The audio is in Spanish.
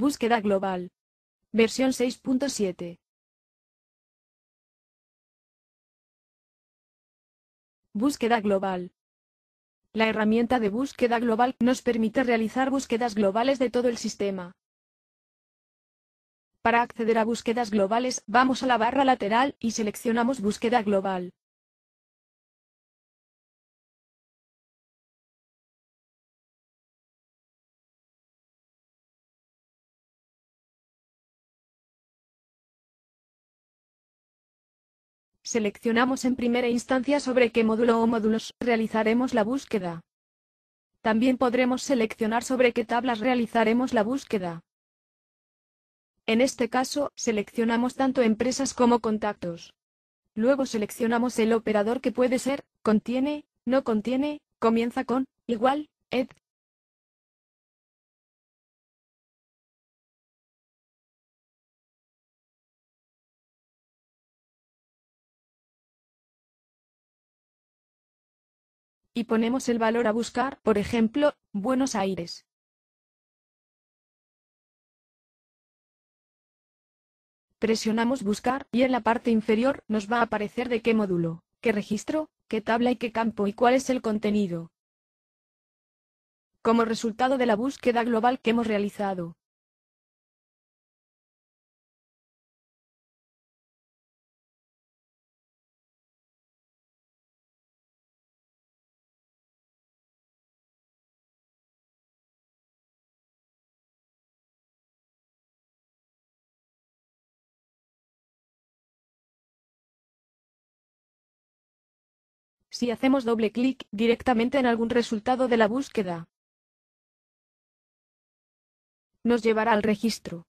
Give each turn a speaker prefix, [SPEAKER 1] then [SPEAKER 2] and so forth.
[SPEAKER 1] Búsqueda global. Versión 6.7. Búsqueda global.
[SPEAKER 2] La herramienta de búsqueda global nos permite realizar búsquedas globales de todo el sistema.
[SPEAKER 1] Para acceder a búsquedas globales, vamos a la barra lateral y seleccionamos búsqueda global. Seleccionamos en primera instancia sobre qué módulo o módulos realizaremos la
[SPEAKER 2] búsqueda. También podremos seleccionar sobre qué tablas realizaremos la búsqueda. En este caso, seleccionamos tanto empresas como contactos. Luego seleccionamos el operador que puede ser, contiene, no contiene,
[SPEAKER 1] comienza con, igual, etc. y ponemos el valor a buscar, por ejemplo, Buenos Aires. Presionamos buscar y en la parte inferior
[SPEAKER 2] nos va a aparecer de qué módulo, qué registro, qué tabla y qué campo y cuál es el contenido.
[SPEAKER 1] Como resultado de la búsqueda global que hemos realizado, si hacemos doble clic directamente en algún resultado de la búsqueda. Nos llevará al registro.